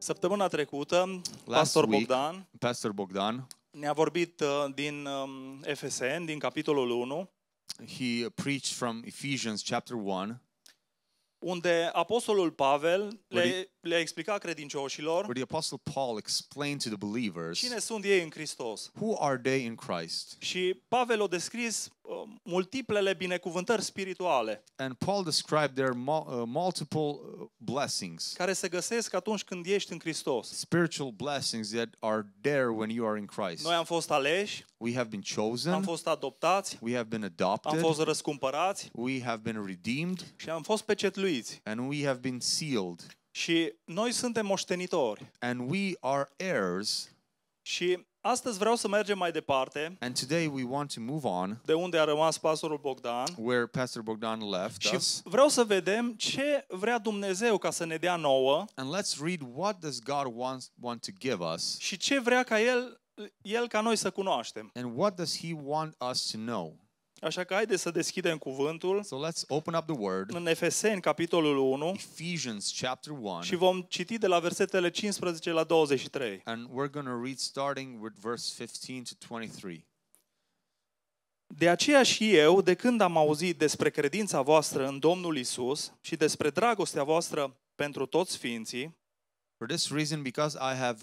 Săptămâna trecută, Last Pastor week, Bogdan, Pastor Bogdan ne-a vorbit uh, din um, Efeseni, din capitolul 1. He preached from Ephesians chapter 1. Unde apostolul Pavel le le-a explicat credincioșilor. Where the apostle Paul explained to the believers. Cine sunt ei în Hristos? Who are they in Christ? Și Pavel o descris uh, multiplele binecuvântări spirituale. And Paul described their uh, multiple uh, blessings. Care se găsesc atunci când ești în Hristos. Spiritual blessings that are there when you are in Christ. Noi am fost aleși. We have been chosen. Am fost adoptați. We have been adopted. Am fost răscumpărați. We have been redeemed. Și am fost pecetluiți. And we have been sealed. Și noi suntem moștenitori. And we are heirs. Și astăzi vreau să mergem mai departe. And today we want to move on. De unde a rămas pastorul Bogdan? Where Pastor Bogdan left și us. vreau să vedem ce vrea Dumnezeu ca să ne dea nouă. And let's read what does God wants want to give us. Și ce vrea ca el el ca noi să cunoaștem. And what does he want us to know? Așa că haideți să deschidem cuvântul. So let's open up the word. În Efeseni capitolul 1. Ephesians chapter 1. Și vom citi de la versetele 15 la 23. And we're going to read starting with verse 15 to 23. De aceea și eu, de când am auzit despre credința voastră în Domnul Isus și despre dragostea voastră pentru toți ființii, For this reason, because I have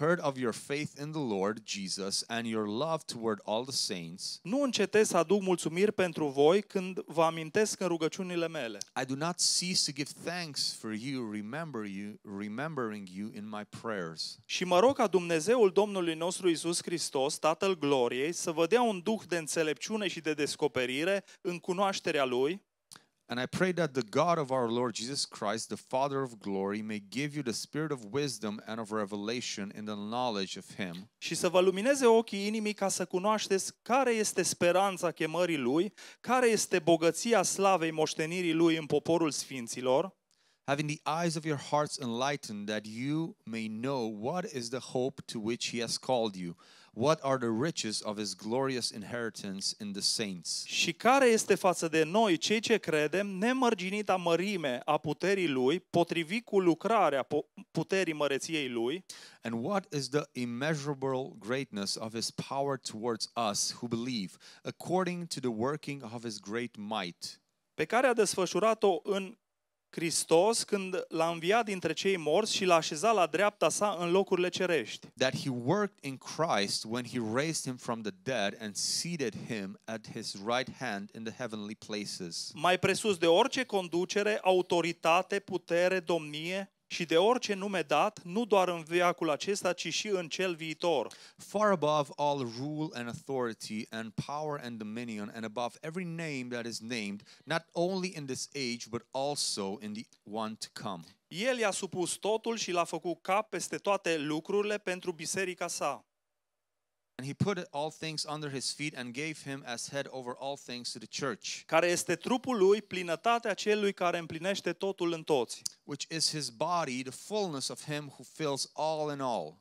heard of your faith in the Lord Jesus and your love toward all the saints. Nu încetez să aduc mulțumiri pentru voi când vă amintesc în rugăciunile mele. I do not cease to give thanks for you, remember you, remembering you in my prayers. Și mă rog ca Dumnezeul Domnului nostru Isus Hristos, Tatăl gloriei, să vă dea un duh de înțelepciune și de descoperire în cunoașterea lui. And I pray that the God of our Lord Jesus Christ, the Father of glory, may give you the spirit of wisdom and of revelation in the knowledge of him. Și să vă lumineze ochii inimii ca să cunoașteți care este speranța chemării lui, care este bogăția slavei moștenirii lui în poporul sfinților. Having the eyes of your hearts enlightened that you may know what is the hope to which he has called you. What are the riches of his glorious inheritance in the saints? Și care este față de noi, cei ce credem, nemărginita mărime a puterii lui, potrivit cu lucrarea puterii măreției lui? And what is the immeasurable greatness of his power towards us who believe, according to the working of his great might? pe care a desfășurat-o în Hristos când l-a înviat dintre cei morți și l-a așezat la dreapta sa în locurile cerești. That he worked in Christ when he raised him from the dead and seated him at his right hand in the heavenly places. Mai presus de orice conducere, autoritate, putere, domnie, și de orice nume dat, nu doar în veacul acesta, ci și în cel viitor. Far above all rule and authority and power and dominion and above every name that is named, not only in this age but also in the one to come. El i-a supus totul și l-a făcut cap peste toate lucrurile pentru biserica sa. And he put all things under his feet and gave him as head over all things to the church. Care este trupul lui, plinătatea celui care împlinește totul în toți. Which is his body, the fullness of him who fills all in all.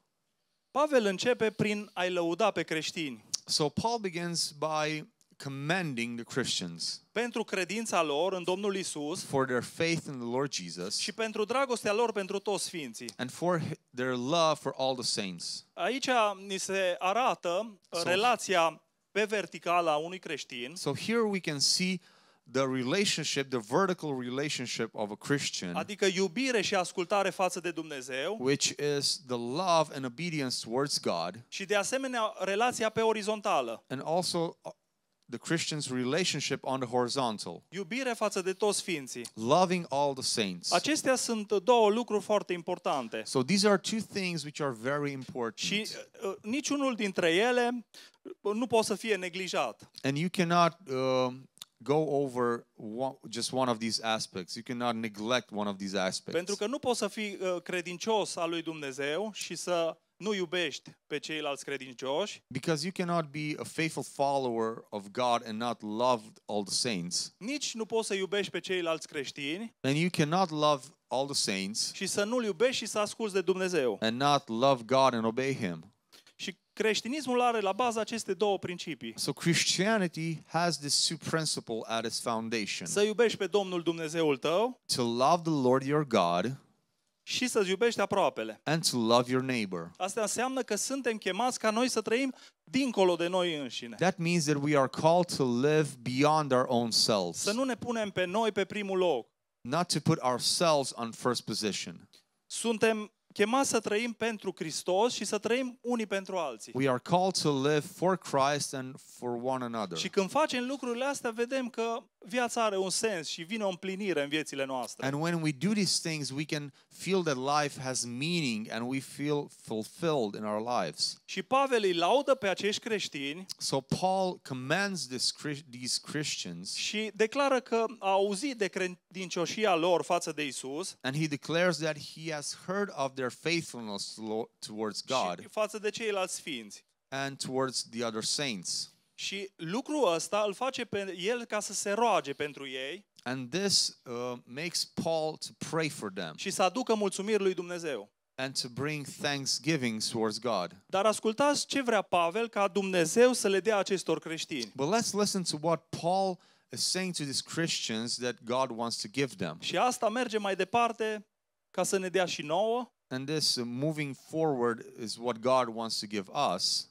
Pavel începe prin a-i lăuda pe creștini. So Paul begins by commending the Christians pentru credința lor în Domnul Isus for their faith in the Lord Jesus și pentru dragostea lor pentru toți sfinții. and for their love for all the saints. Aici ni se arată uh, So- relația pe verticală a unui creștin. So here we can see the relationship, the vertical relationship of a Christian, Adică iubire și ascultare față de Dumnezeu which is the love and obedience towards God, și de asemenea relația pe orizontală. and also the Christian's relationship on the horizontal. Iubire față de toți ființii. Loving all the saints. Acestea sunt două lucruri foarte importante. So these are two things which are very important. Și uh, uh niciunul dintre ele uh, nu poate să fie neglijat. And you cannot uh, go over one, just one of these aspects. You cannot neglect one of these aspects. Pentru că nu poți să fii uh, credincios al lui Dumnezeu și să nu iubești pe ceilalți credincioși. Because you cannot be a faithful follower of God and not love all the saints. Nici nu poți să iubești pe ceilalți creștini. And you cannot love all the saints. Și să nu iubești și să asculți de Dumnezeu. And not love God and obey him. Și creștinismul are la bază aceste două principii. So Christianity has this two principle at its foundation. Să iubești pe Domnul Dumnezeul tău. To love the Lord your God și să-ți iubești aproapele. And to love your neighbor. Asta înseamnă că suntem chemați ca noi să trăim dincolo de noi înșine. That means that we are called to live beyond our own selves. Să nu ne punem pe noi pe primul loc. Not to put ourselves on first position. Suntem chemați să trăim pentru Hristos și să trăim unii pentru alții. We are called to live for Christ and for one another. Și când facem lucrurile astea, vedem că viața are un sens și vine o împlinire în viețile noastre. And when we do these things, we can feel that life has meaning and we feel fulfilled in our lives. Și Pavel îi laudă pe acești creștini. So Paul commands this, these Christians. Și declară că a auzit de credincioșia lor față de Isus. And he declares that he has heard of their faithfulness towards God. Și față de ceilalți ființi. And towards the other saints. Și lucrul ăsta îl face pe el ca să se roage pentru ei. And this uh, makes Paul to pray for them. Și să aducă mulțumiri lui Dumnezeu. And to bring thanksgiving towards God. Dar ascultați ce vrea Pavel ca Dumnezeu să le dea acestor creștini. But let's listen to what Paul is saying to these Christians that God wants to give them. Și asta merge mai departe ca să ne dea și nouă And this uh, moving forward is what God wants to give us.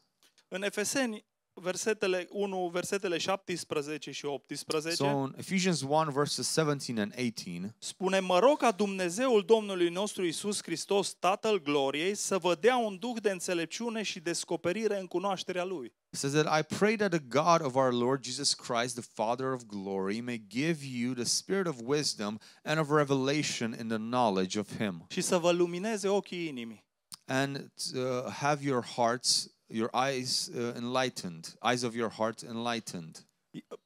În Efeseni versetele 1, versetele 17 și 18. So in Ephesians 1 verses 17 and 18. Spune, mă rog ca Dumnezeul Domnului nostru Isus Hristos, Tatăl gloriei, să vă dea un duh de înțelepciune și descoperire în cunoașterea lui. It says that I pray that the God of our Lord Jesus Christ, the Father of glory, may give you the spirit of wisdom and of revelation in the knowledge of him. Și să vă lumineze ochii inimii. And to have your hearts your eyes uh, enlightened, eyes of your heart enlightened.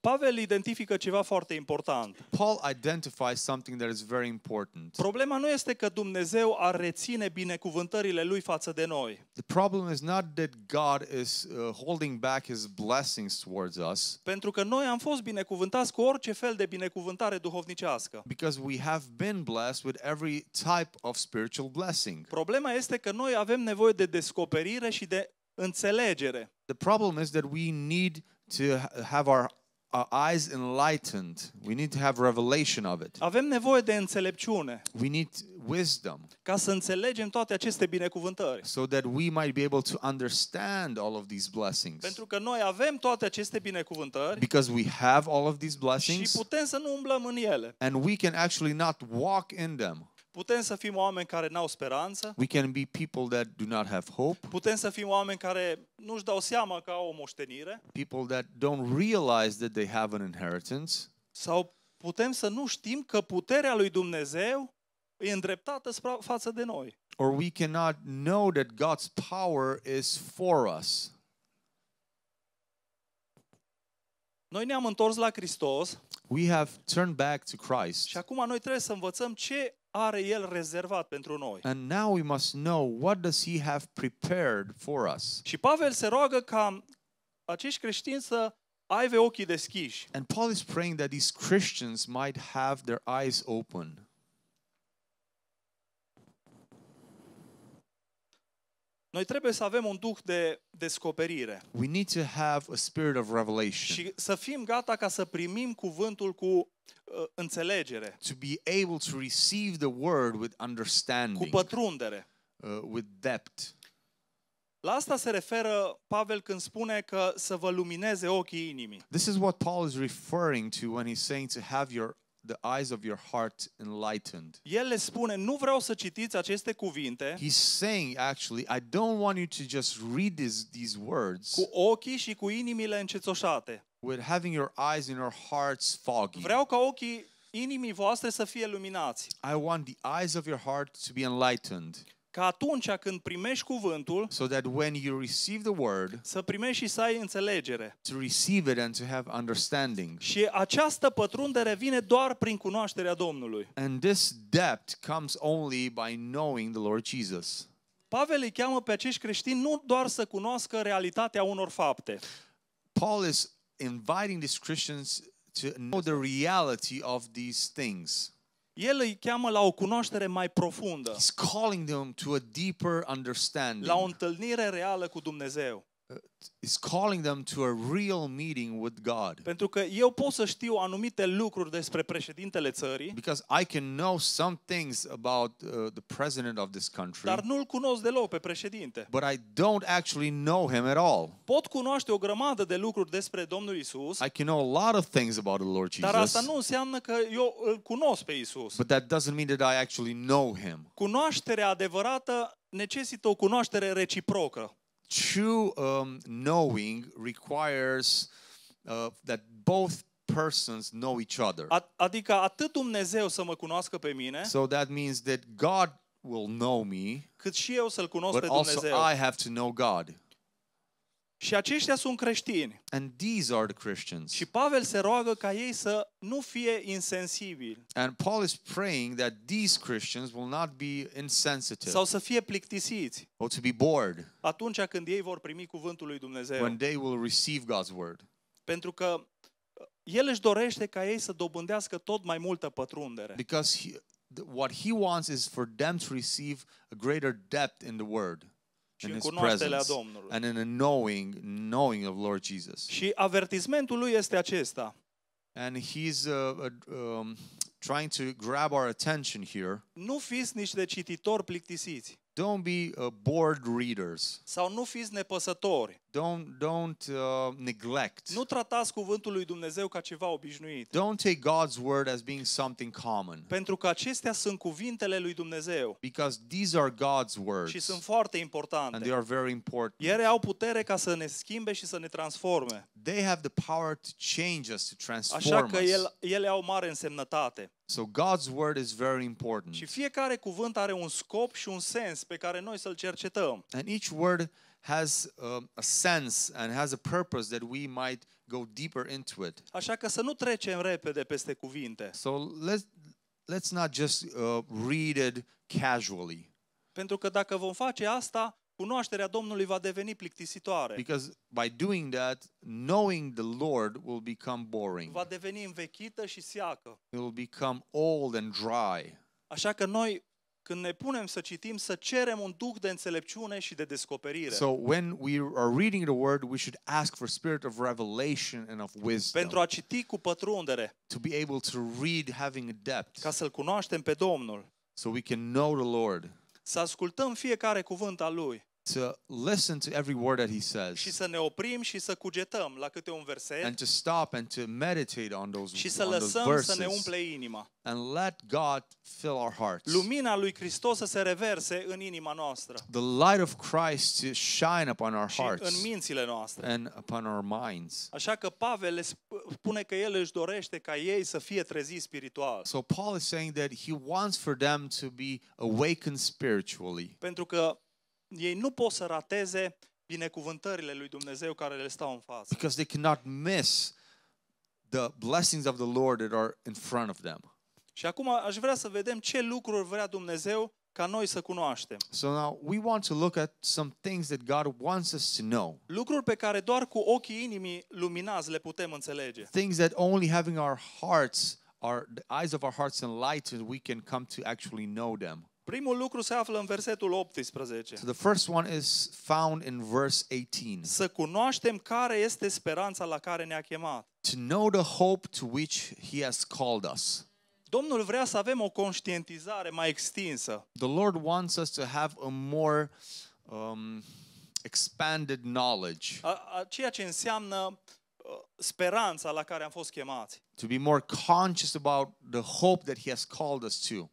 Pavel identifică ceva foarte important. Paul identifies something that is very important. Problema nu este că Dumnezeu ar reține binecuvântările lui față de noi. The problem is not that God is uh, holding back his blessings towards us. Pentru că noi am fost binecuvântați cu orice fel de binecuvântare duhovnicească. Because we have been blessed with every type of spiritual blessing. Problema este că noi avem nevoie de descoperire și de înțelegere. The problem is that we need to have our our eyes enlightened. We need to have revelation of it. Avem nevoie de înțelepciune. We need wisdom. Ca să înțelegem toate aceste binecuvântări. So that we might be able to understand all of these blessings. Pentru că noi avem toate aceste binecuvântări. Because we have all of these blessings. Și putem să nu umblăm în ele. And we can actually not walk in them. Putem să fim oameni care n-au speranță. We can be people that do not have hope. Putem să fim oameni care nu-și dau seama că au o moștenire. People that don't realize that they have an inheritance. Sau putem să nu știm că puterea lui Dumnezeu e îndreptată față de noi. Or we cannot know that God's power is for us. Noi ne-am întors la Hristos. We have turned back to Christ. Și acum noi trebuie să învățăm ce are el rezervat pentru noi. And now we must know what does he have prepared for us. Și Pavel se roagă ca acești creștini să aibă ochii deschiși. And Paul is praying that these Christians might have their eyes open. Noi trebuie să avem un duh de descoperire. We need to have a spirit of revelation. Și să fim gata ca să primim cuvântul cu uh, înțelegere. To be able to receive the word with understanding. Cu pătrundere. Uh, with depth. La asta se referă Pavel când spune că să vă lumineze ochii inimii. This is what Paul is referring to when he's saying to have your the eyes of your heart enlightened. El le spune, nu vreau să citiți aceste cuvinte. He's saying actually, I don't want you to just read these these words. Cu ochii și cu inimile încețoșate. With having your eyes and your hearts foggy. Vreau ca ochii inimii voastre să fie luminați. I want the eyes of your heart to be enlightened ca atunci când primești cuvântul so that when you receive the word să primești și să ai înțelegere to receive it and to have understanding și această pătrundere vine doar prin cunoașterea Domnului and this depth comes only by knowing the Lord Jesus Pavel îi cheamă pe acești creștini nu doar să cunoască realitatea unor fapte Paul is inviting these Christians to know the reality of these things el îi cheamă la o cunoaștere mai profundă. He's calling them to a deeper understanding. La o întâlnire reală cu Dumnezeu is calling them to a real meeting with God. Pentru că eu pot să știu anumite lucruri despre președintele țării. Because I can know some things about uh, the president of this country. Dar nu-l cunosc deloc pe președinte. But I don't actually know him at all. Pot cunoaște o grămadă de lucruri despre Domnul Isus. I can know a lot of things about the Lord Jesus. Dar asta nu înseamnă că eu îl cunosc pe Isus. But that doesn't mean that I actually know him. Cunoașterea adevărată necesită o cunoaștere reciprocă. true um, knowing requires uh, that both persons know each other. adică atât Dumnezeu să mă cunoască pe mine. So that means that God will know me. Cât și eu să-l cunosc but pe Dumnezeu. also I have to know God. Și aceștia sunt creștini. And these are the Christians. Și Pavel se roagă ca ei să nu fie insensibili. And Paul is praying that these Christians will not be insensitive. Sau să fie plictisiți. Or to be bored. Atunci când ei vor primi cuvântul lui Dumnezeu. When they will receive God's word. Pentru că uh, el își dorește ca ei să dobândească tot mai multă pătrundere. Because he, what he wants is for them to receive a greater depth in the word și în cunoașterea Domnului. And in a knowing, knowing of Lord Jesus. Și avertismentul lui este acesta. And he's uh, uh, um, trying to grab our attention here. Nu fiți nici de cititori plictisiți. Don't be uh, bored readers. Sau nu fiți nepăsători. Don't, don't uh, neglect. Nu tratați cuvântul lui Dumnezeu ca ceva obișnuit. Don't take God's word as being something common. Pentru că acestea sunt cuvintele lui Dumnezeu. Because these are God's words. Și sunt foarte importante. And they are very important. Ele au putere ca să ne schimbe și să ne transforme. They have the power to change us, to transform Așa că ele, ele au mare însemnătate. So God's word is very important. Și fiecare cuvânt are un scop și un sens pe care noi să-l cercetăm. And each word has uh, a sense and has a purpose that we might go deeper into it. Așa că să nu trecem repede peste cuvinte. So let's let's not just uh, read it casually. Pentru că dacă vom face asta, cunoașterea Domnului va deveni plictisitoare. Because by doing that, knowing the Lord will become boring. Va deveni învechită și seacă. It will become old and dry. Așa că noi când ne punem să citim, să cerem un duh de înțelepciune și de descoperire. So when we are reading the word, we should ask for spirit of revelation and of wisdom. Pentru a citi cu pătrundere. To be able to read having depth. Ca să-l cunoaștem pe Domnul. So we can know the Lord. Să ascultăm fiecare cuvânt al lui to listen to every word that he says. Și să ne oprim și să cugetăm la câte un verset. And to stop and to meditate on those Și să lăsăm să ne umple inima. And let God fill our hearts. Lumina lui Hristos să se reverse în inima noastră. The light of Christ to shine upon our hearts. Și în mințile noastre. And upon our minds. Așa că Pavel spune că el își dorește ca ei să fie treziți spiritual. So Paul is saying that he wants for them to be awakened spiritually. Pentru că ei nu pot să rateze binecuvântările lui Dumnezeu care le stau în față. Because they cannot miss the blessings of the Lord that are in front of them. Și acum aș vrea să vedem ce lucruri vrea Dumnezeu ca noi să cunoaștem. So now we want to look at some things that God wants us to know. Lucruri pe care doar cu ochii inimii luminați le putem înțelege. Things that only having our hearts, our the eyes of our hearts enlightened, we can come to actually know them. Primul lucru se află în versetul 18. So the first one is found in verse 18. Să cunoaștem care este speranța la care ne-a chemat. To know the hope to which he has called us. Domnul vrea să avem o conștientizare mai extinsă. The Lord wants us to have a more um, expanded knowledge. A, a, ceea ce înseamnă uh, speranța la care am fost chemați. To be more conscious about the hope that he has called us to.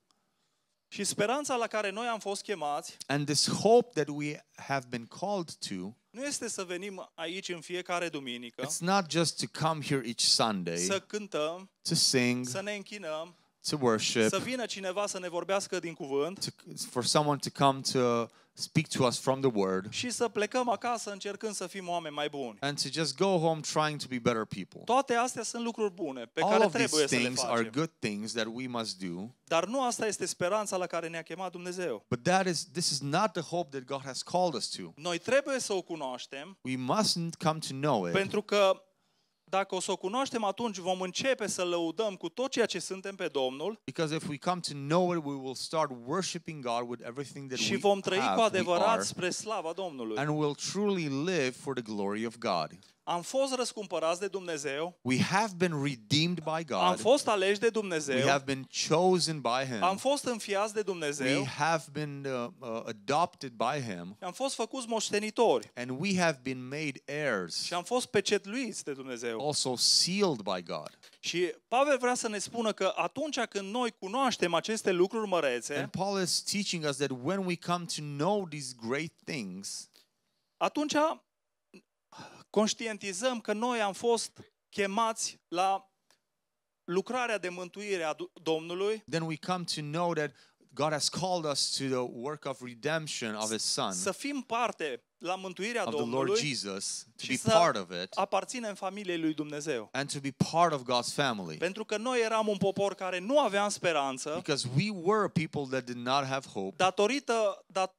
Și speranța la care noi am fost chemați and this hope that we have been called to nu este să venim aici în fiecare duminică. It's not just to come here each Sunday. Să cântăm, to sing, să ne închinăm, to worship. Să vină cineva să ne vorbească din cuvânt. To, for someone to come to speak to us from the word. Și să plecăm acasă încercând să fim oameni mai buni. And to just go home trying to be better people. Toate astea sunt lucruri bune pe All care trebuie să le facem. are good things that we must do. Dar nu asta este speranța la care ne-a chemat Dumnezeu. But that is this is not the hope that God has called us to. Noi trebuie să o cunoaștem. We mustn't come to know it. Pentru că dacă o să o cunoaștem, atunci vom începe să lăudăm cu tot ceea ce suntem pe Domnul. Because if we come to know it, we will start worshiping God with everything that și vom trăi cu adevărat spre slava Domnului. And truly live for the glory of God. Am fost răscumpărați de Dumnezeu. We have been redeemed by God. Am fost aleși de Dumnezeu. We have been chosen by him. Am fost înfiați de Dumnezeu. We have been uh, uh, adopted by him. Am fost făcuți moștenitori. And we have been made heirs. Și am fost pecetluiți de Dumnezeu. Also sealed by God. Și Pavel vrea să ne spună că atunci când noi cunoaștem aceste lucruri mărețe, And Paul is teaching us that when we come to know these great things, atunci conștientizăm că noi am fost chemați la lucrarea de mântuire a Domnului. Then we come to know that God has called us to the work of redemption of his son. Să fim parte la mântuirea of Domnului. The Lord Jesus to be part of it. Aparținem familiei lui Dumnezeu. And to be part of God's family. Pentru că noi eram un popor care nu aveam speranță. Because we were people that did not have hope. Datorită dat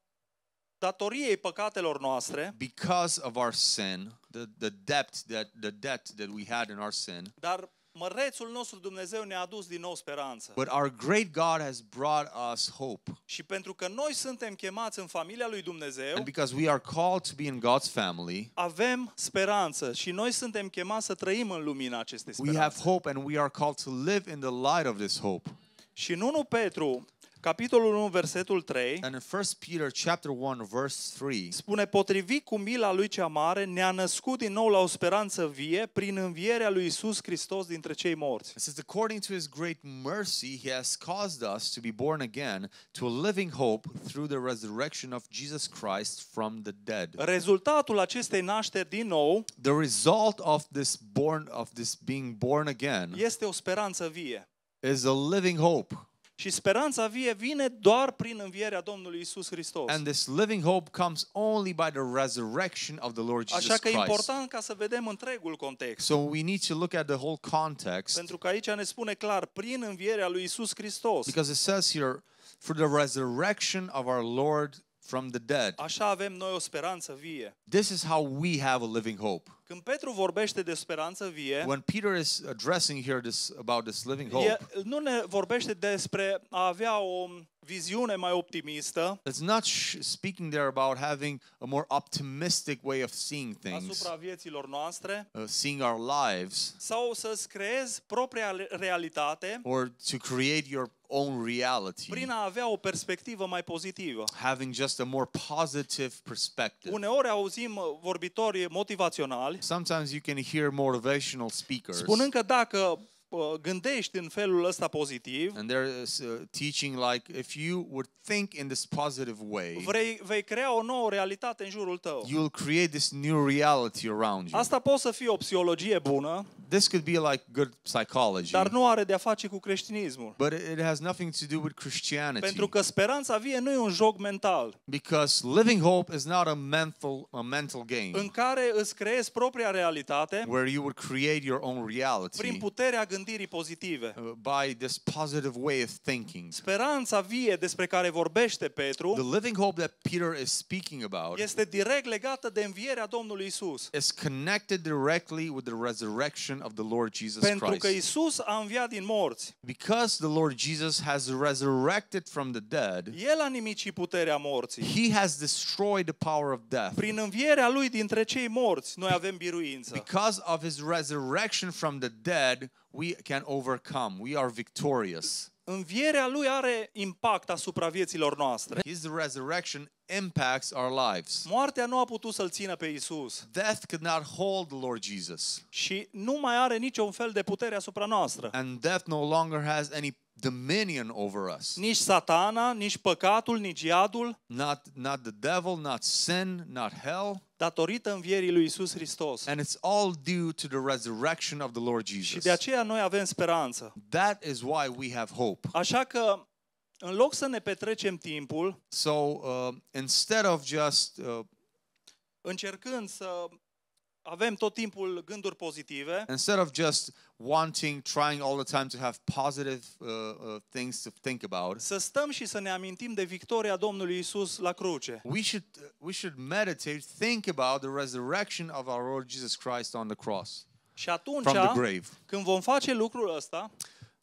datoriei păcatelor noastre, because of our sin, the, the depth that the debt that we had in our sin, dar mărețul nostru Dumnezeu ne-a adus din nou speranță. But our great God has brought us hope. Și pentru că noi suntem chemați în familia lui Dumnezeu, and because we are called to be in God's family, avem speranță și noi suntem chemați să trăim în lumina acestei speranțe. We have hope and we are called to live in the light of this hope. Și în 1 Petru Capitolul 1, versetul 3. And in 1 Peter chapter 1 verse 3. Spune potrivit cu mila lui cea mare ne-a născut din nou la o speranță vie prin învierea lui Isus Hristos dintre cei morți. It says according to his great mercy he has caused us to be born again to a living hope through the resurrection of Jesus Christ from the dead. Rezultatul acestei nașteri din nou The result of this born of this being born again este o speranță vie. Is a living hope. Și speranța vie vine doar prin învierea Domnului Isus Hristos. And this living hope comes only by the resurrection of the Lord Jesus Christ. Așa că e important ca să vedem întregul context. So we need to look at the whole context. Pentru că aici ne spune clar prin învierea lui Isus Hristos. Because it says here for the resurrection of our Lord from the dead. Așa avem noi o speranță vie. This is how we have a living hope. Când Petru vorbește de speranță vie, when Peter is addressing here this about this living hope, e, nu ne vorbește despre a avea o viziune mai optimistă. It's not speaking there about having a more optimistic way of seeing things. Asupra vieților noastre. Uh, seeing our lives. Sau să-ți creezi propria realitate. Or to create your own reality. Prin a avea o perspectivă mai pozitivă. Having just a more positive perspective. Uneori auzim vorbitori motivaționali Sometimes you can hear motivational speakers. Uh, gândești în felul ăsta pozitiv. And there is uh, uh, teaching like if you would think in this positive way. Vrei vei crea o nouă realitate în jurul tău. You'll create this new reality around you. Asta poate să fie o psihologie bună. This could be like good psychology. Dar nu are de a face cu creștinismul. But it has nothing to do with Christianity. Pentru că speranța vie nu e un joc mental. Because living hope is not a mental a mental game. În care îți creezi propria realitate. Where you would create your own reality. Prin puterea gândirii gândirii pozitive. Uh, by this positive way of thinking. Speranța vie despre care vorbește Petru. The living hope that Peter is speaking about. Este direct legată de învierea Domnului Isus. Is connected directly with the resurrection of the Lord Jesus Christ. Pentru că Isus a înviat din morți. Because the Lord Jesus has resurrected from the dead. El a nimicit puterea morții. He has destroyed the power of death. Prin învierea lui dintre cei morți, noi avem biruință. Because of his resurrection from the dead, we can overcome. We are victorious. Învierea lui are impact asupra vieților noastre. His resurrection impacts our lives. Moartea nu a putut să-l țină pe Isus. Death could not hold the Lord Jesus. Și nu mai are niciun fel de putere asupra noastră. And death no longer has any dominion over us. Nici satana, nici păcatul, nici iadul. Not, not the devil, not sin, not hell datorită învierii lui Isus Hristos. And it's all due to the resurrection of the Lord Jesus. Și de aceea noi avem speranță. That is why we have hope. Așa că în loc să ne petrecem timpul, so uh, instead of just uh, încercând să avem tot timpul gânduri pozitive. Instead of just wanting, trying all the time to have positive uh, uh, things to think about. Să stăm și să ne amintim de victoria Domnului Isus la cruce. We should we should meditate, think about the resurrection of our Lord Jesus Christ on the cross. Și atunci, from the grave. când vom face lucrul ăsta,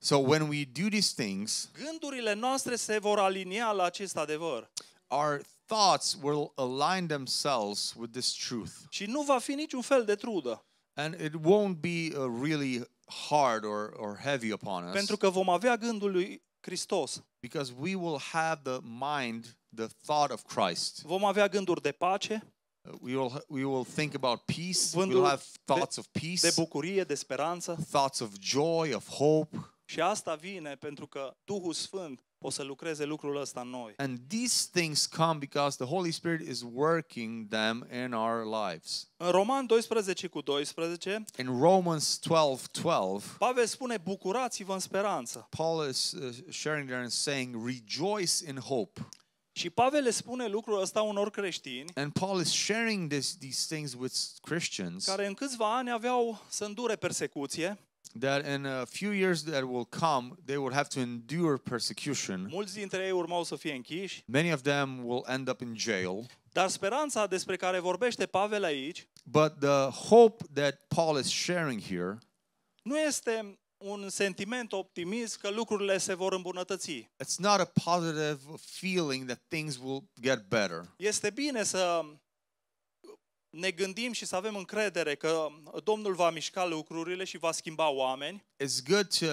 So when we do these things, gândurile noastre se vor alinia la acest adevăr. Our thoughts will align themselves with this truth. Și nu va fi niciun fel de trudă. And it won't be uh, really hard or, or heavy upon us. Pentru că vom avea gândul lui Hristos. Because we will have the mind, the thought of Christ. Vom avea gânduri de pace. Uh, we will, we will think about peace. We will have thoughts de, of peace. De bucurie, de speranță. Thoughts of joy, of hope. Și asta vine pentru că Duhul Sfânt o să lucreze lucrul ăsta în noi. And these things come because the Holy Spirit is working them in our lives. În Roman 12 cu 12, in Romans 12, 12 Pavel spune bucurați-vă în speranță. Paul is sharing there and saying rejoice in hope. Și Pavel le spune lucrul ăsta unor creștini. And Paul is sharing this, these things with Christians. Care în câțiva ani aveau să îndure persecuție. that in a few years that will come, they will have to endure persecution. ei urmau să fie închiși. Many of them will end up in jail. Dar speranța despre care vorbește Pavel aici, but the hope that Paul is sharing here, nu este un sentiment optimist că lucrurile se vor îmbunătăți. It's not a positive feeling that things will get better. Este bine să ne gândim și să avem încredere că Domnul va mișca lucrurile și va schimba oameni. It's good to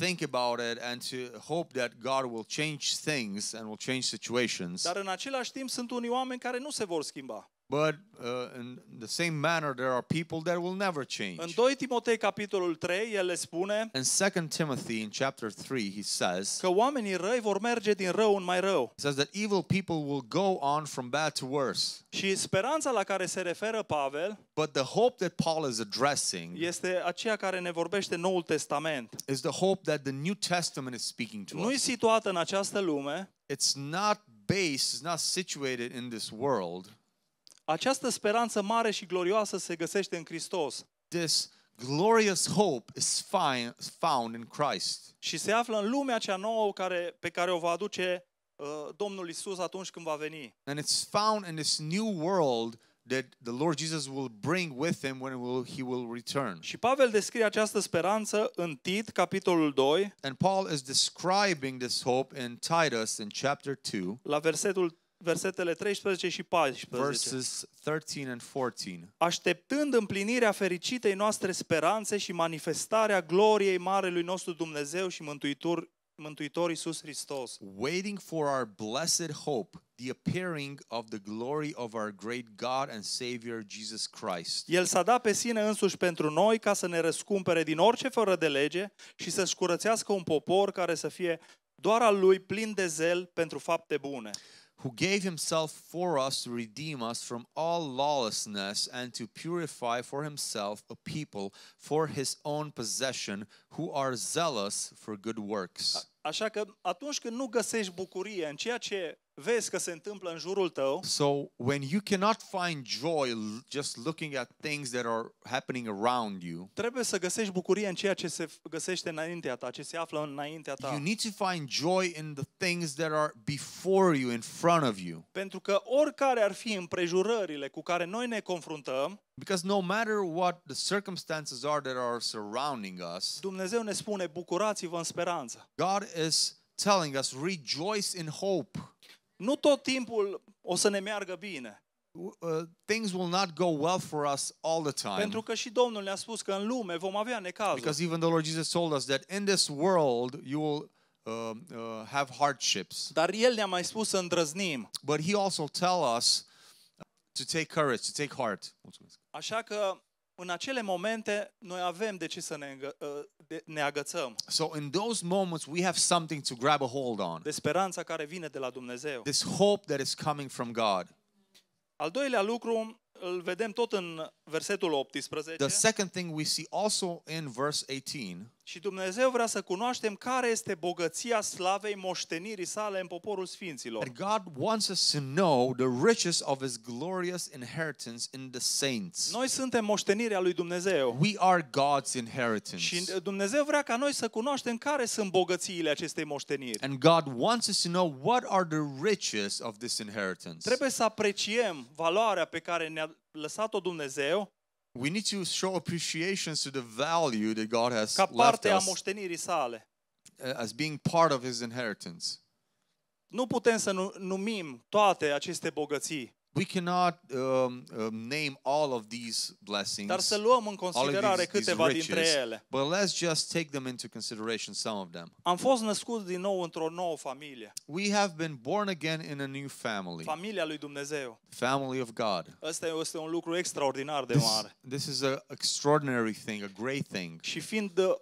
think about it and to hope that God will change things and will change situations. Dar în același timp sunt unii oameni care nu se vor schimba. But uh, in the same manner there are people that will never change. În 2 Timotei capitolul 3 el le spune In 2 Timothy in chapter 3 he says că oamenii răi vor merge din rău în mai rău. He says that evil people will go on from bad to worse. Și speranța la care se referă Pavel But the hope that Paul is addressing este aceea care ne vorbește Noul Testament. Is the hope that the New Testament is speaking to us. Nu e situată în această lume. It's not based, it's not situated in this world. Această speranță mare și glorioasă se găsește în Hristos. This glorious hope is found in Christ. Și se află în lumea cea nouă care, pe care o va aduce uh, Domnul Isus atunci când va veni. And it's found in this new world that the Lord Jesus will bring with him when will, he will return. Și Pavel descrie această speranță în Tit, capitolul 2. And Paul is describing this hope in Titus in chapter 2. La versetul versetele 13 și 14. Verses 13 and 14. Așteptând împlinirea fericitei noastre speranțe și manifestarea gloriei marelui nostru Dumnezeu și Mântuitor, Mântuitor Iisus Hristos. Waiting for our blessed hope, the appearing of the glory of our great God and Savior Jesus Christ. El s-a dat pe sine însuși pentru noi ca să ne răscumpere din orice fără de lege și să-și curățească un popor care să fie doar al lui plin de zel pentru fapte bune. who gave himself for us to redeem us from all lawlessness and to purify for himself a people for his own possession who are zealous for good works. așa că atunci când nu găsești bucurie în ceea ce vezi că se întâmplă în jurul tău. So when you cannot find joy just looking at things that are happening around you, trebuie să găsești bucurie în ceea ce se găsește înaintea ta, ce se află înaintea ta. You need to find joy in the things that are before you, in front of you. Pentru că oricare ar fi împrejurările cu care noi ne confruntăm, because no matter what the circumstances are that are surrounding us, Dumnezeu ne spune bucurați-vă în speranță. God is telling us rejoice in hope. nu tot timpul o să ne meargă bine. Uh, things will not go well for us all the time. Pentru că și Domnul ne-a spus că în lume vom avea necazuri. Because even the Lord Jesus told us that in this world you will uh, uh, have hardships. Dar el ne-a mai spus să îndrăznim. But he also tell us to take courage, to take heart. Mulțumesc. Așa că în acele momente noi avem de ce să ne, îngă, ă, de, ne agățăm. So in those moments we have something to grab a hold on. De speranța care vine de la Dumnezeu. This hope that is coming from God. Al doilea lucru îl vedem tot în versetul 18. The second thing we see also in verse 18. Și Dumnezeu vrea să cunoaștem care este bogăția slavei moștenirii sale în poporul sfinților. And God wants us to know the riches of his glorious inheritance in the saints. Noi suntem moștenirea lui Dumnezeu. We are God's inheritance. Și uh, Dumnezeu vrea ca noi să cunoaștem care sunt bogățiile acestei moșteniri. And God wants us to know what are the riches of this inheritance. Trebuie să apreciem valoarea pe care ne-a lăsat-o Dumnezeu We need to show appreciation to the value that God has ca parte left us a moștenirii sale. as being part of his inheritance. Nu putem să numim toate aceste bogății. We cannot um, um, name all of these blessings. Dar să luăm în considerare these, câteva these riches, dintre ele. But let's just take them into consideration some of them. Am fost născut din nou într-o nouă familie. We have been born again in a new family. Familia lui Dumnezeu. Family of God. Asta este un lucru extraordinar de mare. This, this is an extraordinary thing, a great thing. Și fiind uh,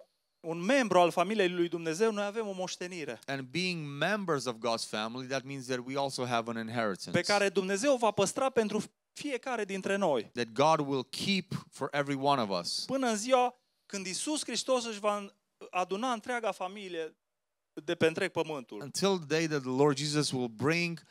un membru al familiei lui Dumnezeu, noi avem o moștenire. And being members of God's family, that means that we also have an inheritance. Pe care Dumnezeu va păstra pentru fiecare dintre noi. That God will keep for every one of us. Până în ziua când Isus Hristos își va aduna întreaga familie de pe întreg pământul. Until the day that the Lord Jesus will bring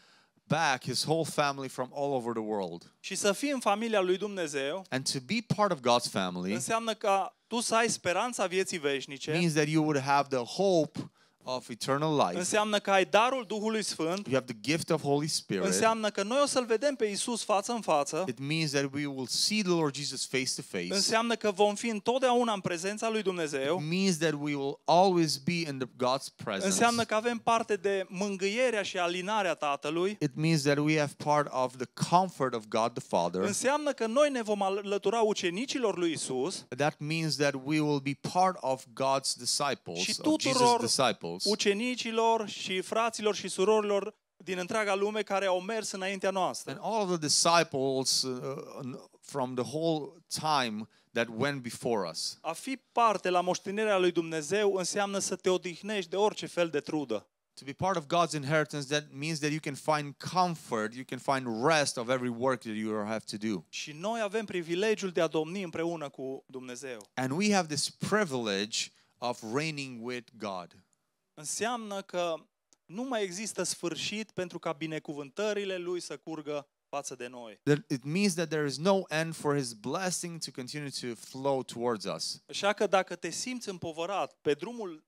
back his whole family from all over the world. Și să fii în familia lui Dumnezeu And to be part of God's family înseamnă ca tu să ai speranța vieții veșnice means that you would have the hope of eternal life. Înseamnă că ai darul Duhului Sfânt. You have the gift of Holy Spirit. Înseamnă că noi o să-l vedem pe Isus față în față. It means that we will see the Lord Jesus face to face. Înseamnă că vom fi întotdeauna în prezența lui Dumnezeu. It means that we will always be in the God's presence. Înseamnă că avem parte de mângâierea și alinarea Tatălui. It means that we have part of the comfort of God the Father. Înseamnă că noi ne vom alătura ucenicilor lui Isus. That means that we will be part of God's disciples, și tuturor, of Jesus' disciples. disciples ucenicilor și fraților și surorilor din întreaga lume care au mers înaintea noastră. And all of the disciples uh, from the whole time that went before us. A fi parte la moștenirea lui Dumnezeu înseamnă să te odihnești de orice fel de trudă. To be part of God's inheritance, that means that you can find comfort, you can find rest of every work that you have to do. Și noi avem privilegiul de a domni împreună cu Dumnezeu. And we have this privilege of reigning with God înseamnă că nu mai există sfârșit pentru ca binecuvântările lui să curgă față de noi. That it means that there is no end for his blessing to continue to flow towards us. Așa că dacă te simți împovărat pe drumul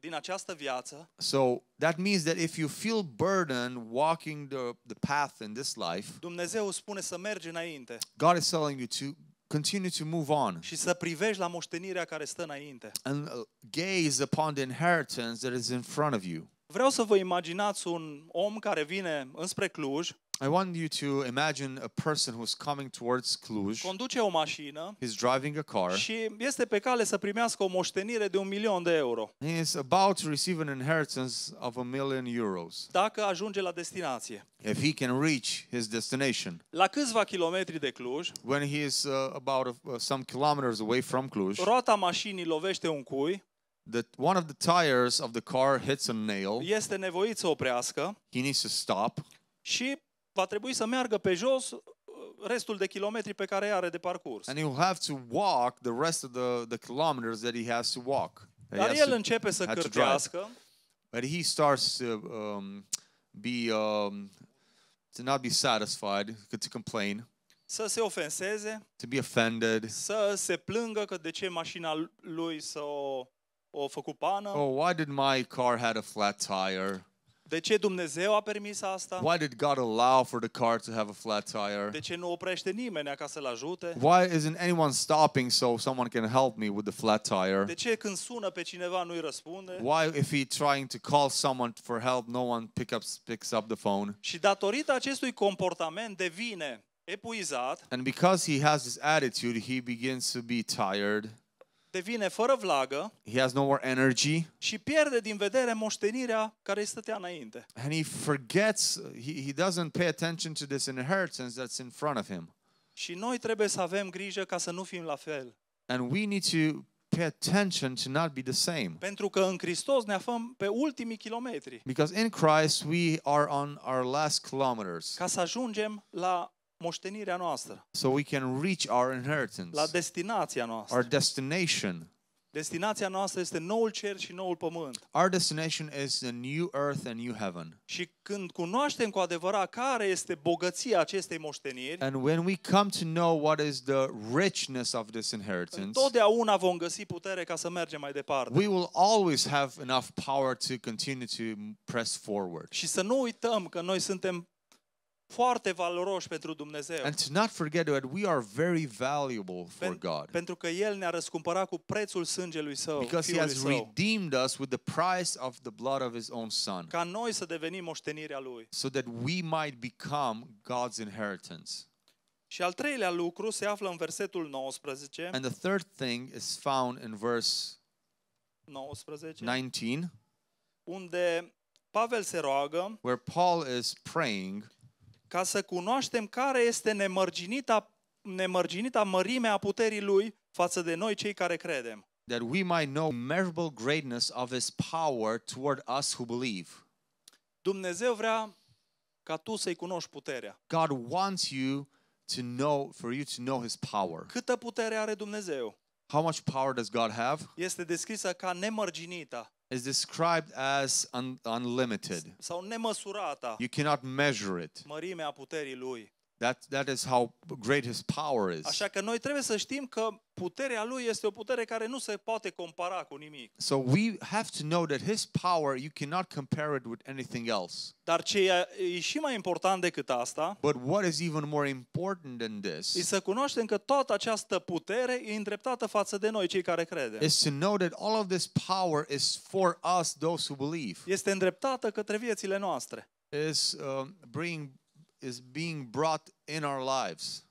din această viață, so that means that if you feel burdened walking the, the path in this life, Dumnezeu spune să mergi înainte. God is telling you to Continue to move on. Și să privești la moștenirea care stă înainte. And uh, gaze upon the inheritance that is in front of you. Vreau să vă imaginați un om care vine înspre Cluj. I want you to imagine a person who's coming towards Cluj. Conduce o mașină. He's driving a car. Și este pe cale să primească o moștenire de un milion de euro. He is about to receive an inheritance of a million euros. Dacă ajunge la destinație. If he can reach his destination. La câțiva kilometri de Cluj. When he is uh, about a, uh, some kilometers away from Cluj. Roata mașinii lovește un cui. The, one of the tires of the car hits a nail. Este nevoit să oprească. He needs to stop. Și va trebui să meargă pe jos uh, restul de kilometri pe care are de parcurs. And he'll have to walk the rest of the, the kilometers that he has to walk. Dar el to, începe să cârtească. But he starts to um, be um, to not be satisfied, to complain. Să se ofenseze. To be offended. Să se plângă că de ce mașina lui s-o o făcut pană. Oh, why did my car had a flat tire? De ce Dumnezeu a permis asta? Why did God allow for the car to have a flat tire? De ce nu oprește nimeni ca să-l ajute? Why isn't anyone stopping so someone can help me with the flat tire? De ce când sună pe cineva nu-i răspunde? Why if he trying to call someone for help no one pick up, picks up the phone? Și datorită acestui comportament devine epuizat. And because he has this attitude he begins to be tired. devine fără vlagă. He has no more energy. Și pierde din vedere moștenirea care îi stătea înainte. And he forgets, he, he doesn't pay attention to this inheritance that's in front of him. Și noi trebuie să avem grijă ca să nu fim la fel. And we need to pay attention to not be the same. Pentru că în Hristos ne aflăm pe ultimii kilometri. Because in Christ we are on our last kilometers. Ca să ajungem la moștenirea noastră. So we can reach our inheritance. La destinația noastră. Our destination. Destinația noastră este noul cer și noul pământ. Our destination is the new earth and new heaven. Și când cunoaștem cu adevărat care este bogăția acestei moșteniri, and when we come to know what is the richness of this inheritance, întotdeauna vom găsi putere ca să mergem mai departe. We will always have enough power to continue to press forward. Și să nu uităm că noi suntem foarte valoroși pentru Dumnezeu. And to not forget that we are very valuable for God. Pentru că el ne-a răscumpărat cu prețul sângelui său. Because he has redeemed us with the price of the blood of his own son. Ca noi să devenim moștenirea lui. So that we might become God's inheritance. Și al treilea lucru se află în versetul 19. And the third thing is found in verse 19. 19 unde Pavel se roagă where Paul is praying ca să cunoaștem care este nemărginita, nemărginita mărimea puterii Lui față de noi cei care credem. That we might know measurable greatness of His power toward us who believe. Dumnezeu vrea ca tu să-i cunoști puterea. God wants you to know, for you to know His power. Câtă putere are Dumnezeu? How much power does God have? Este descrisă ca nemărginită. is described as un unlimited. Sau nemăsurata. You cannot measure it. Mărimea puterii lui. That, that is how great his power is. Așa că noi trebuie să știm că puterea lui este o putere care nu se poate compara cu nimic. So we have to know that his power you cannot compare it with anything else. Dar ce e și mai important decât asta? But what is even more important than this? E să cunoaștem că toată această putere e îndreptată față de noi cei care credem. Is to know that all of this power is for us those who believe. Este îndreptată către viețile noastre. Is uh, bringing is being brought in our lives.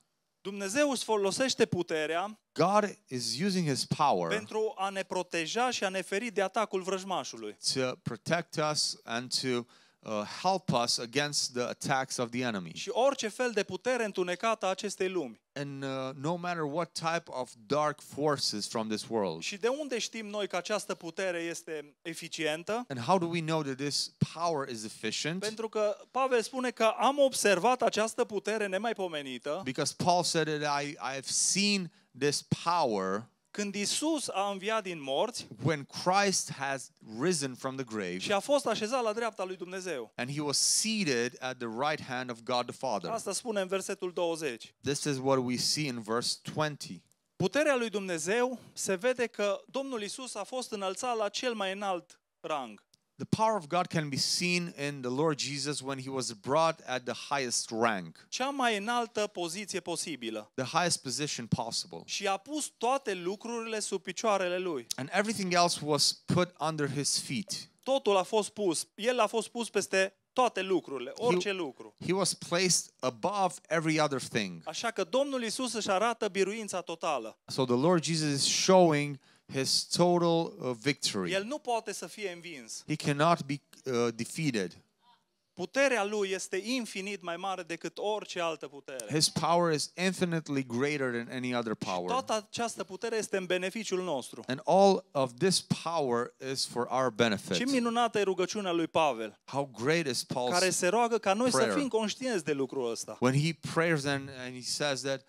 Dumnezeu își folosește puterea God is using his power pentru a ne proteja și a ne feri de atacul vrăjmașului. To protect us and to uh, uh, help us against the attacks of the enemy. Și orice fel de putere întunecată a acestei lumi. And uh, no matter what type of dark forces from this world. Și de unde știm noi că această putere este eficientă? And how do we know that this power is efficient? Pentru că Pavel spune că am observat această putere nemaipomenită. Because Paul said that I I've seen this power Când Isus a înviat din morți, when Christ has risen from the grave, și a fost așezat la dreapta lui Dumnezeu. And he was seated at the right hand of God the Father. Asta spune în versetul 20. This is what we see in verse 20. Puterea lui Dumnezeu se vede că Domnul Isus a fost înălțat la cel mai înalt rang. the power of God can be seen in the Lord Jesus when he was brought at the highest rank. Cea mai înaltă poziție posibilă. The highest position possible. Și a pus toate lucrurile sub picioarele lui. And everything else was put under his feet. Totul a fost pus. El a fost pus peste toate lucrurile, orice he, lucru. He was placed above every other thing. Așa că Domnul Isus își arată biruința totală. So the Lord Jesus is showing his total uh, victory. El nu poate să fie învins. He cannot be uh, defeated. Puterea lui este infinit mai mare decât orice altă putere. His power is infinitely greater than any other power. Și toată această putere este în beneficiul nostru. And all of this power is for our benefit. Ce minunată e rugăciunea lui Pavel. How great is Paul's care se roagă ca noi prayer. să fim conștienți de lucrul ăsta. When he prays and, and he says that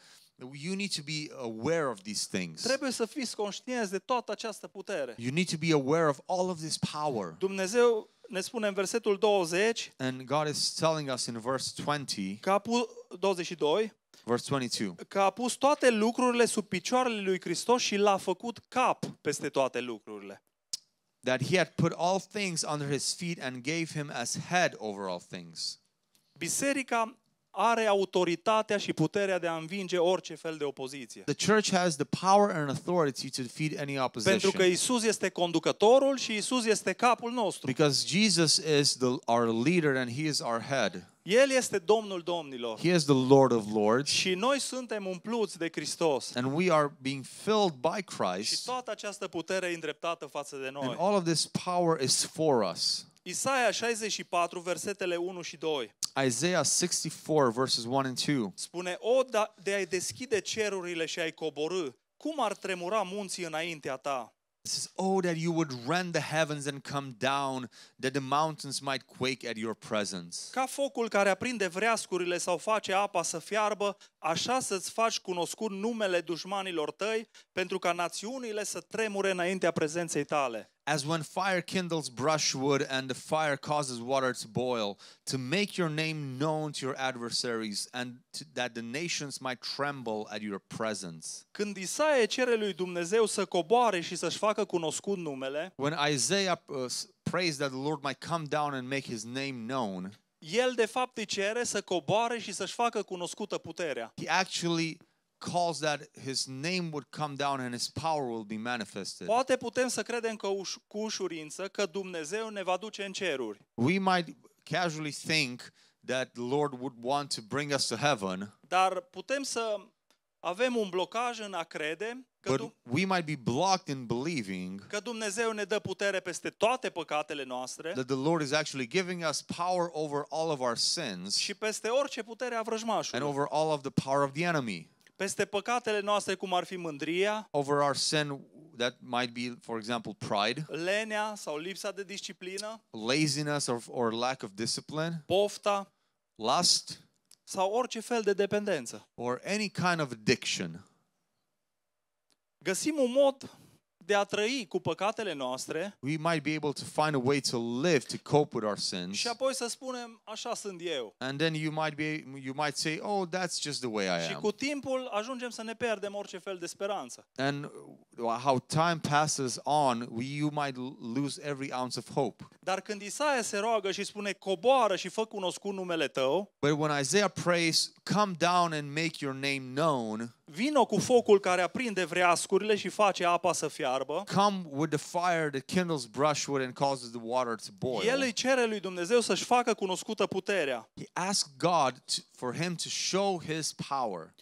You need to be aware of these things. Trebuie să fiți conștienți de toată această putere. You need to be aware of all of this power. Dumnezeu ne spune în versetul 20 And God is telling us in verse 20 Capul 22 Verse 22. Că a pus toate lucrurile sub picioarele lui Hristos și l-a făcut cap peste toate lucrurile. That he had put all things under his feet and gave him as head over all things. Biserica are autoritatea și puterea de a învinge orice fel de opoziție. The church has the power and authority to defeat any opposition. Pentru că Isus este conducătorul și Isus este capul nostru. Because Jesus is the, our leader and he is our head. El este Domnul domnilor. He is the Lord of lords. Și noi suntem umpluți de Hristos. And we are being filled by Christ. Și toată această putere îndreptată față de noi. And all of this power is for us. Isaia 64 versetele 1 și 2. Isaiah 64 verses 1 and 2. Spune, o, da, de ai deschide cerurile și ai coborâ, cum ar tremura munții înaintea ta? It says, Oh, that you would rend the heavens and come down, that the mountains might quake at your presence. Ca focul care aprinde vreascurile sau face apa să fiarbă, așa să-ți faci cunoscut numele dușmanilor tăi, pentru ca națiunile să tremure înaintea prezenței tale. as when fire kindles brushwood and the fire causes water to boil, to make your name known to your adversaries and to, that the nations might tremble at your presence. Când Isaia cere lui Dumnezeu să coboare și să-și facă cunoscut numele, when Isaiah uh, prays that the Lord might come down and make his name known, el de fapt îi cere să coboare și să-și facă cunoscută puterea. He actually calls that his name would come down and his power will be manifested. Poate putem să credem că uș- cu ușurință că Dumnezeu ne va duce în ceruri. We might casually think that the Lord would want to bring us to heaven, Dar putem să avem un blocaj în a crede că, but we might be blocked in believing că Dumnezeu ne dă putere peste toate păcatele noastre that the Lord is actually giving us power over all of our sins și peste orice putere a vrăjmașului. and over all of the power of the enemy. peste păcatele noastre cum ar fi mândria, over our sin that might be for example pride, lenea sau lipsa de disciplină, laziness or, or lack of discipline, pofta, lust, sau orice fel de dependență. Or any kind of addiction. Găsim un mod de a trăi cu păcatele noastre. We might be able to find a way to live to cope with our sins. Și apoi să spunem așa sunt eu. And then you might be you might say oh that's just the way I am. Și cu timpul ajungem să ne pierdem orice fel de speranță. And uh, how time passes on we, you might lose every ounce of hope. Dar când Isaia se roagă și spune coboară și fă cunoscut numele tău. But when Isaiah prays come down and make your name known. Vino cu focul care aprinde vreascurile și face apa să fiarbă. Come with the fire that kindles brushwood and causes the water to boil. El îi cere lui Dumnezeu să-și facă cunoscută puterea. He asked God to, for him to show his power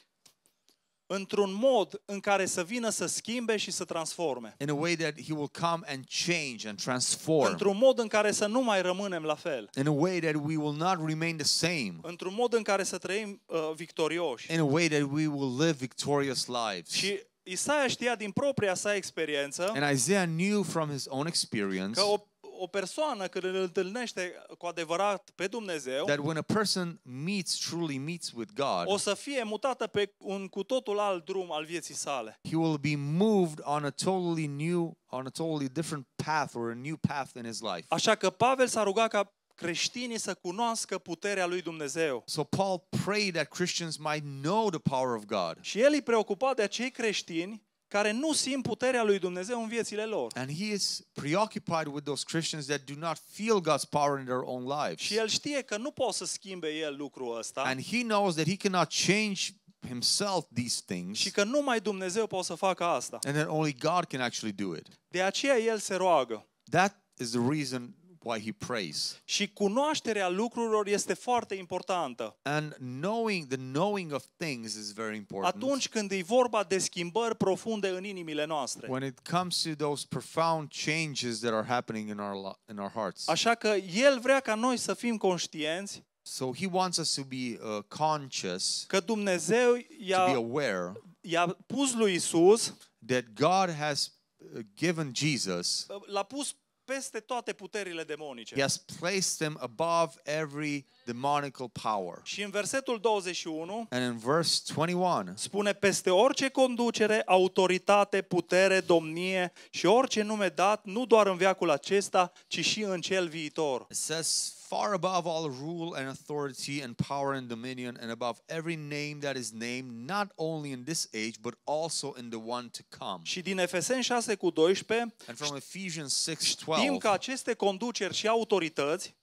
într-un mod în care să vină să schimbe și să transforme. In a way that he will come and change and transform. Într-un mod în care să nu mai rămânem la fel. In a way that we will not remain the same. Într-un mod în care să trăim uh, victorioși. In a way that we will live victorious lives. Și Isaia știa din propria sa experiență And Isaiah knew from his own experience că o o persoană care îl întâlnește cu adevărat pe Dumnezeu, that when a person meets truly meets with God, o să fie mutată pe un cu totul alt drum al vieții sale. He will be moved on a totally new on a totally different path or a new path in his life. Așa că Pavel s-a rugat ca creștinii să cunoască puterea lui Dumnezeu. So Paul prayed that Christians might know the power of God. Și el e preocupat de acei creștini care nu simt puterea lui Dumnezeu în viețile lor. And he is preoccupied with those Christians that do not feel God's power in their own lives. Și el știe că nu poate să schimbe el lucrul ăsta. And he knows that he cannot change himself these things. Și că numai Dumnezeu poate să facă asta. And that only God can actually do it. De aceea el se roagă. That is the reason why he prays. Și cunoașterea lucrurilor este foarte importantă. And knowing the knowing of things is very important. Atunci când e vorba de schimbări profunde în inimile noastre. When it comes to those profound changes that are happening in our in our hearts. Așa că el vrea ca noi să fim conștienți So he wants us to be uh, conscious că Dumnezeu i-a, to be aware i-a pus lui Isus that God has uh, given Jesus l-a pus peste toate puterile demonice. He has placed them above every demonical power. Și în versetul 21 And in verse 21 spune peste orice conducere, autoritate, putere, domnie și orice nume dat, nu doar în veacul acesta, ci și în cel viitor. It says far above all rule and authority and power and dominion, and above every name that is named, not only in this age, but also in the one to come. Și din Efeseni 6 cu 12, and from Ephesians 6, 12, știm că aceste conduceri și autorități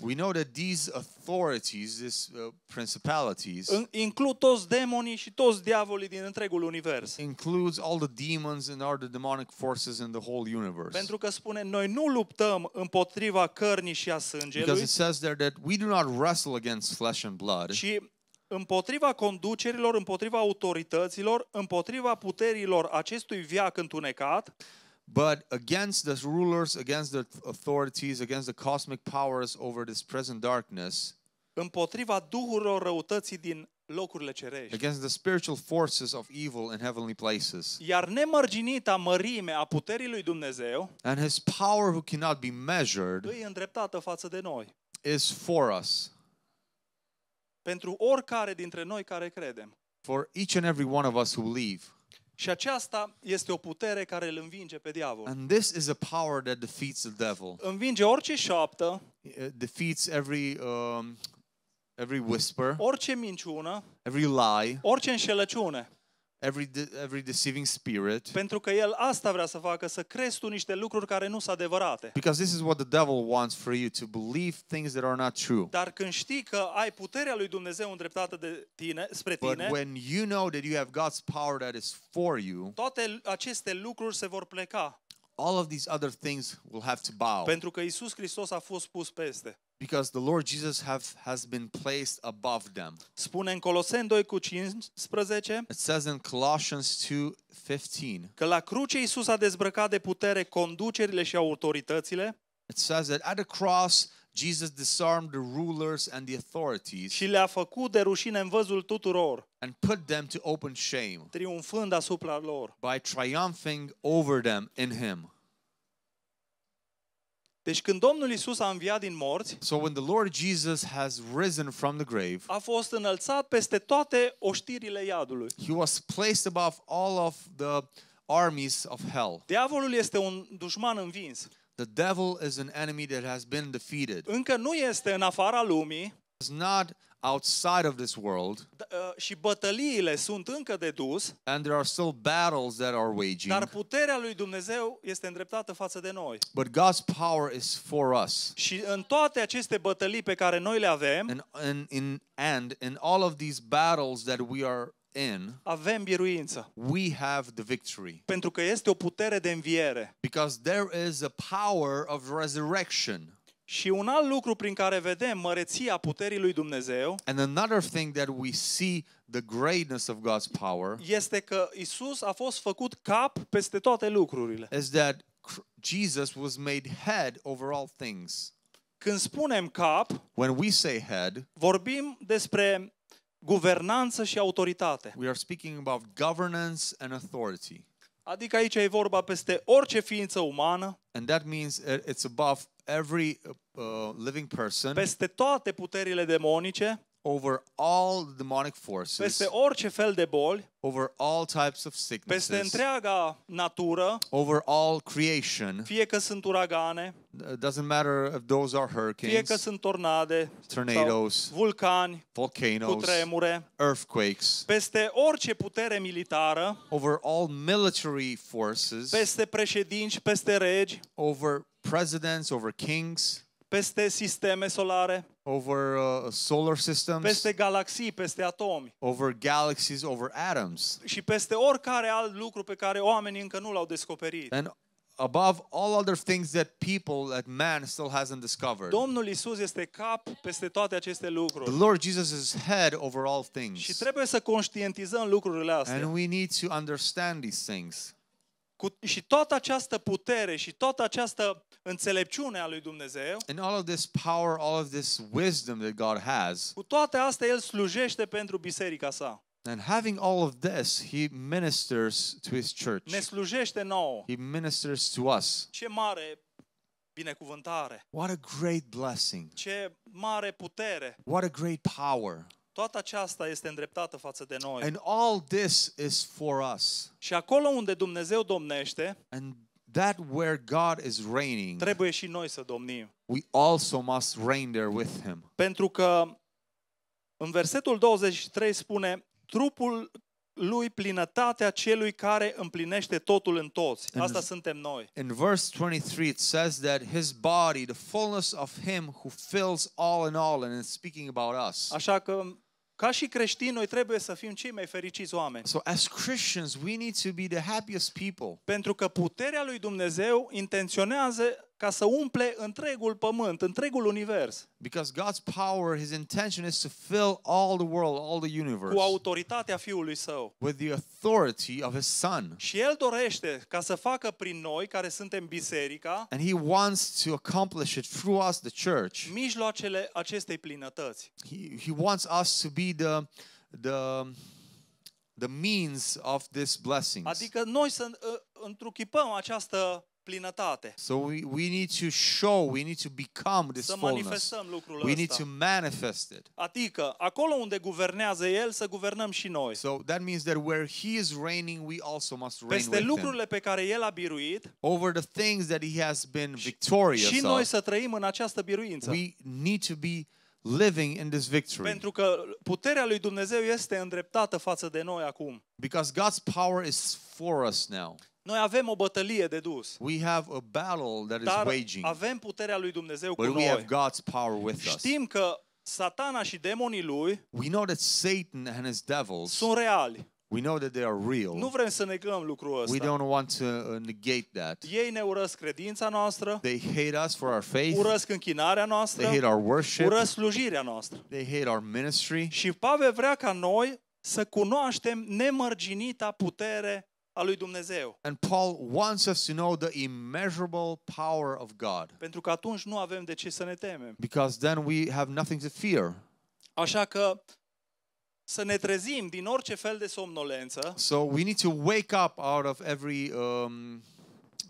We know that these authorities, these uh, principalities, include toți demonii și toți diavolii din întregul univers. Includes all the demons and all the demonic forces in the whole universe. Pentru că spune noi nu luptăm împotriva cărnii și a sângelui. Because it says there that we do not wrestle against flesh and blood. Și împotriva conducerilor, împotriva autorităților, împotriva puterilor acestui viac întunecat. But against the rulers, against the authorities, against the cosmic powers over this present darkness, împotriva duhurilor răutății din locurile cerești. Against the spiritual forces of evil in heavenly places. Iar nemărginita mărime a puterii lui Dumnezeu and his power who cannot be measured îi îndreptată față de noi. is for us. Pentru oricare dintre noi care credem. For each and every one of us who believe. Și aceasta este o putere care îl învinge pe diavol. And this is a power that defeats the devil. Învinge orice șoaptă. It defeats every um, every whisper. Orice minciună. Every lie. Orice înșelăciune every, de- every deceiving spirit. Pentru că el asta vrea să facă, să crezi tu niște lucruri care nu sunt adevărate. Because this is what the devil wants for you, to believe things that are not true. Dar când știi că ai puterea lui Dumnezeu îndreptată de tine, spre tine. But when you know that you have God's power that is for you, toate aceste lucruri se vor pleca. all of these other things will have to bow. Pentru că Isus Hristos a fost pus peste. Because the Lord Jesus have, has been placed above them. Spune în Coloseni 2 cu 15. It says in Colossians 2:15. Că la cruce Isus a dezbrăcat de putere conducerile și autoritățile. It says that at the cross Jesus disarmed the rulers and the authorities. Și le-a făcut de rușine în văzul tuturor. And put them to open shame. Triumfând asupra lor. By triumphing over them in him. Deci când Domnul Isus a înviat din morți, so when the Lord Jesus has risen from the grave, a fost înălțat peste toate oștirile iadului. He was placed above all of the armies of hell. Diavolul este un dușman învins. The devil is an enemy that has been defeated. Încă nu este în afara lumii. Is not outside of this world. Ă, și bătăliile sunt încă de dus. And there are still battles that are waging. Dar puterea lui Dumnezeu este îndreptată față de noi. But God's power is for us. Și în toate aceste bătălii pe care noi le avem, and, and in and in all of these battles that we are in, avem biruință. We have the victory. Pentru că este o putere de înviere. Because there is a power of resurrection. Și un alt lucru prin care vedem măreția puterii lui Dumnezeu. And another thing that we see the greatness of God's power. Este că Isus a fost făcut cap peste toate lucrurile. Is that Jesus was made head over all things. Când spunem cap, when we say head, vorbim despre guvernanță și autoritate. We are speaking about governance and authority. Adică aici e vorba peste orice ființă umană. And that means it's above every uh, uh, living person peste toate puterile demonice over all demonic forces peste orice fel de boli over all types of sicknesses peste întreaga natură over all creation fie că sunt uragane uh, doesn't matter if those are hurricanes fie că sunt tornade tornadoes vulcani volcanoes cutremure earthquakes peste orice putere militară over all military forces peste președinți peste regi over presidents, over kings, peste sisteme solare, over uh, solar systems, peste galaxii, peste atomi, over galaxies, over atoms, și peste oricare alt lucru pe care oamenii încă nu l-au descoperit. and above all other things that people, that man still hasn't discovered. Domnul Isus este cap peste toate aceste The Lord Jesus is head over all Și things. trebuie să conștientizăm lucrurile astea. And we need to understand these things. Cu, mm. și toată această putere și toată această înțelepciune a lui Dumnezeu. And all of this power, all of this wisdom that God has. Cu toate astea el slujește pentru biserica sa. And having all of this, he ministers to his church. Ne slujește nouă. He ministers to us. Ce mare binecuvântare. What a great blessing. Ce mare putere. What a great power. Toată aceasta este îndreptată față de noi. And all this is for us. Și acolo unde Dumnezeu domnește, and that where God is reigning, trebuie și noi să domnim. We also must reign there with him. Pentru că în versetul 23 spune trupul lui plinătatea celui care împlinește totul în toți. Asta in, suntem noi. In verse 23 it says that his body the fullness of him who fills all in all and it's speaking about us. Așa că ca și creștini, noi trebuie să fim cei mai fericiți oameni. So as Christians, we need to be the happiest people. Pentru că puterea lui Dumnezeu intenționează ca să umple întregul pământ, întregul univers. Because God's power, his intention is to fill all the world, all the universe. Cu autoritatea fiului său. With the authority of his son. Și el dorește ca să facă prin noi care suntem biserica. And he wants to accomplish it through us the church. Mijloacele acestei plinătăți. He, he wants us to be the the the means of this blessing. Adică noi să uh, întruchipăm această plinătate. So we, we need to show, we need to become this să fullness. we ăsta. need to manifest it. Adică, acolo unde guvernează El, să guvernăm și noi. So that means that where He is reigning, we also must reign Peste with lucrurile him. pe care El a biruit, over the things that He has been victorious și noi of, să trăim în această biruință. We need to be living in this victory. Pentru că puterea lui Dumnezeu este îndreptată față de noi acum. Because God's power is for us now. Noi avem o bătălie de dus. We have a battle that Dar is waging. avem puterea lui Dumnezeu But cu we noi. have God's power with us. Știm că satana și demonii lui We know that Satan and his devils sunt reali. We know that they are real. Nu vrem să negăm lucrul ăsta. We don't want to uh, negate that. Ei ne urăsc credința noastră. They hate us for our faith. Urăsc închinarea noastră. They hate our worship. Urăsc slujirea noastră. They hate our ministry. Și Pavel vrea ca noi să cunoaștem nemărginita putere a lui Dumnezeu. And Paul wants us to know the immeasurable power of God. Pentru că atunci nu avem de ce să ne temem. Because then we have nothing to fear. Așa că să ne trezim din orice fel de somnolență. So we need to wake up out of every um,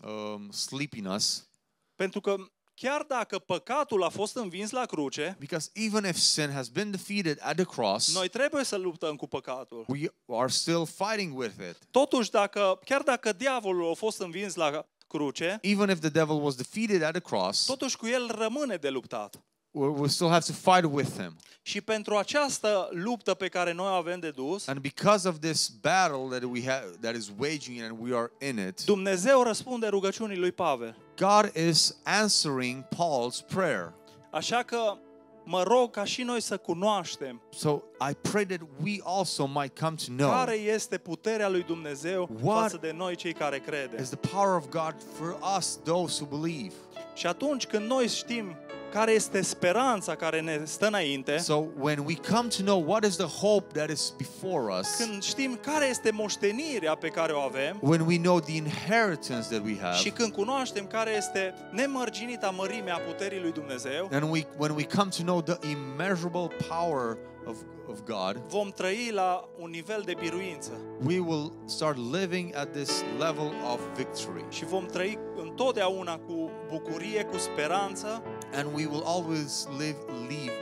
um, sleepiness. Pentru că Chiar dacă păcatul a fost învins la cruce, because even if sin has been defeated at the cross, noi trebuie să luptăm cu păcatul. We are still fighting with it. Totuși, dacă, chiar dacă diavolul a fost învins la cruce, even if the devil was defeated at the cross, totuși cu el rămâne de luptat. We we'll still have to fight with him. Și pentru această luptă pe care noi o avem de dus, and because of this battle that we have that is waging and we are in it, Dumnezeu răspunde rugăciunii lui Pavel. God is answering Paul's prayer. Așa că mă rog ca și noi să cunoaștem. So I pray that we also might come to know. Care este puterea lui Dumnezeu față de noi cei care credem? Is the power of God for us those who believe. Și atunci când noi știm care este speranța care ne stă înainte. So when we come to know what is the hope that is before us. Când știm care este moștenirea pe care o avem. When we know the inheritance that we have. Și când cunoaștem care este nemărginita mărime a puterii lui Dumnezeu. And we when we come to know the immeasurable power of of God. Vom trăi la un nivel de biruință. We will start living at this level of victory. Și vom trăi întotdeauna cu bucurie, cu speranță. and we will always live, live,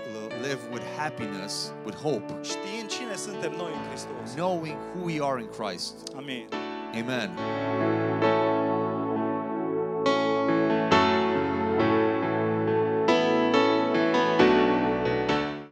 live with happiness, with hope. Știind cine suntem noi în Hristos. Knowing who we are in Christ. Amen. Amen.